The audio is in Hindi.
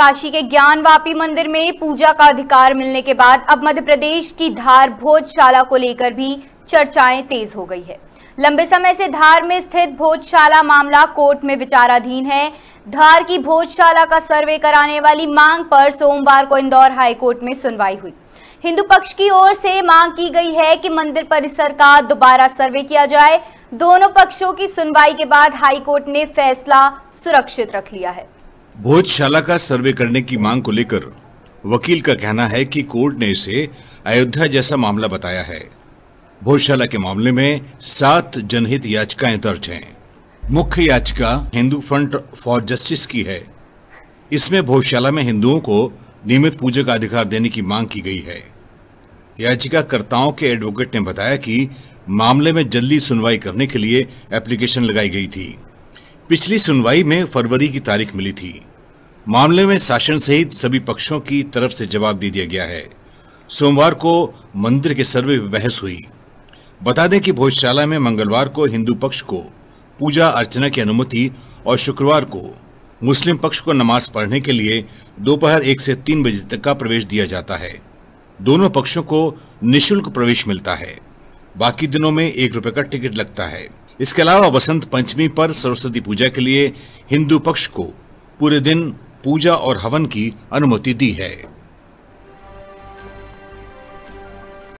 काशी के ज्ञानवापी मंदिर में पूजा का अधिकार मिलने के बाद अब मध्य प्रदेश की धार भोजशाला को लेकर भी चर्चाएं तेज हो गई है लंबे समय से धार में स्थित भोजशाला मामला कोर्ट में विचाराधीन है धार की भोजशाला का सर्वे कराने वाली मांग पर सोमवार को इंदौर हाईकोर्ट में सुनवाई हुई हिंदू पक्ष की ओर से मांग की गई है कि मंदिर परिसर का दोबारा सर्वे किया जाए दोनों पक्षों की सुनवाई के बाद हाईकोर्ट ने फैसला सुरक्षित रख लिया है भोजशाला का सर्वे करने की मांग को लेकर वकील का कहना है कि कोर्ट ने इसे अयोध्या जैसा मामला बताया है भोजशाला के मामले में सात जनहित याचिकाएं दर्ज हैं मुख्य याचिका हिंदू फ्रंट फॉर जस्टिस की है इसमें भोजशाला में हिंदुओं को नियमित पूजा का अधिकार देने की मांग की गई है याचिकाकर्ताओं के एडवोकेट ने बताया कि मामले में जल्दी सुनवाई करने के लिए एप्लीकेशन लगाई गई थी पिछली सुनवाई में फरवरी की तारीख मिली थी मामले में शासन सहित सभी पक्षों की तरफ से जवाब दे दिया गया है सोमवार को मंदिर के सर्वे बहस हुई बता दें कि भोजशाला में मंगलवार को हिंदू पक्ष को पूजा अर्चना की अनुमति और शुक्रवार को मुस्लिम पक्ष को नमाज पढ़ने के लिए दोपहर एक से तीन बजे तक का प्रवेश दिया जाता है दोनों पक्षों को निशुल्क प्रवेश मिलता है बाकी दिनों में एक रुपए का टिकट लगता है इसके अलावा वसंत पंचमी पर सरस्वती पूजा के लिए हिंदू पक्ष को पूरे दिन पूजा और हवन की अनुमति दी है